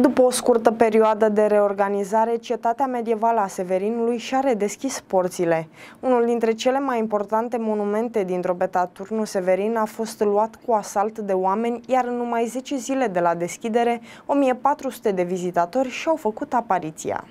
După o scurtă perioadă de reorganizare, cetatea medievală a Severinului și-a redeschis porțile. Unul dintre cele mai importante monumente din drobeta Turnul Severin a fost luat cu asalt de oameni, iar în numai 10 zile de la deschidere, 1400 de vizitatori și-au făcut apariția.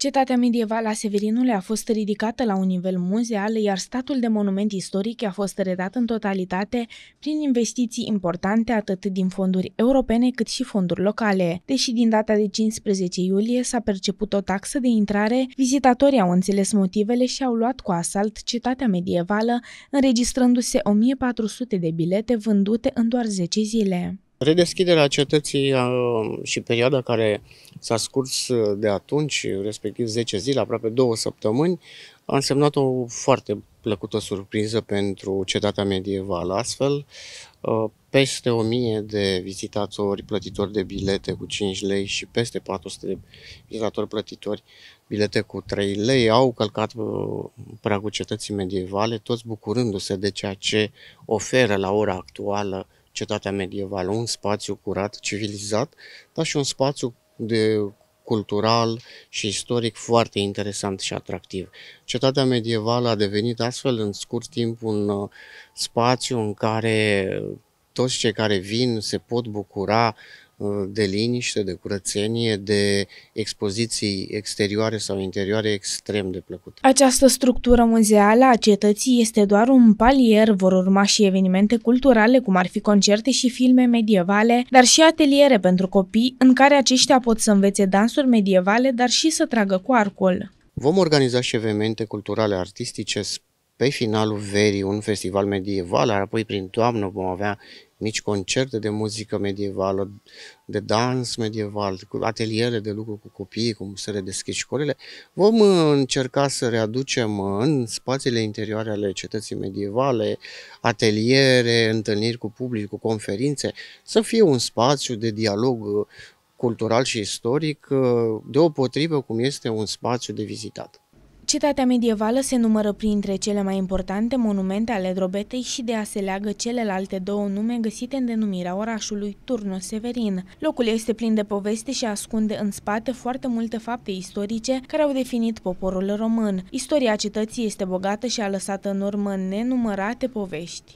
Cetatea medievală a Severinului a fost ridicată la un nivel muzeal, iar statul de monument istoric a fost redat în totalitate prin investiții importante atât din fonduri europene cât și fonduri locale. Deși din data de 15 iulie s-a perceput o taxă de intrare, vizitatorii au înțeles motivele și au luat cu asalt cetatea medievală, înregistrându-se 1400 de bilete vândute în doar 10 zile. Redeschiderea cetății uh, și perioada care s-a scurs uh, de atunci, respectiv 10 zile, aproape două săptămâni, a însemnat o foarte plăcută surpriză pentru cetatea medievală. Astfel, uh, peste 1000 de vizitatori plătitori de bilete cu 5 lei și peste 400 de vizitatori plătitori bilete cu 3 lei au călcat pragul cetății medievale, toți bucurându-se de ceea ce oferă la ora actuală cetatea medievală, un spațiu curat, civilizat, dar și un spațiu de cultural și istoric foarte interesant și atractiv. Cetatea medievală a devenit astfel în scurt timp un uh, spațiu în care toți cei care vin se pot bucura de liniște, de curățenie, de expoziții exterioare sau interioare extrem de plăcute. Această structură muzeală a cetății este doar un palier, vor urma și evenimente culturale, cum ar fi concerte și filme medievale, dar și ateliere pentru copii, în care aceștia pot să învețe dansuri medievale, dar și să tragă cu arcul. Vom organiza și evenimente culturale, artistice, pe finalul verii un festival medieval, apoi prin toamnă vom avea mici concerte de muzică medievală, de dans medieval, cu ateliere de lucru cu copiii, cum se redeschid școlile. Vom uh, încerca să readucem uh, în spațiile interioare ale cetății medievale ateliere, întâlniri cu public, cu conferințe, să fie un spațiu de dialog uh, cultural și istoric, deopotrivă cum este un spațiu de vizitat. Cetatea medievală se numără printre cele mai importante monumente ale drobetei și de a se leagă celelalte două nume găsite în denumirea orașului, Turnul Severin. Locul este plin de poveste și ascunde în spate foarte multe fapte istorice care au definit poporul român. Istoria cetății este bogată și a lăsat în urmă nenumărate povești.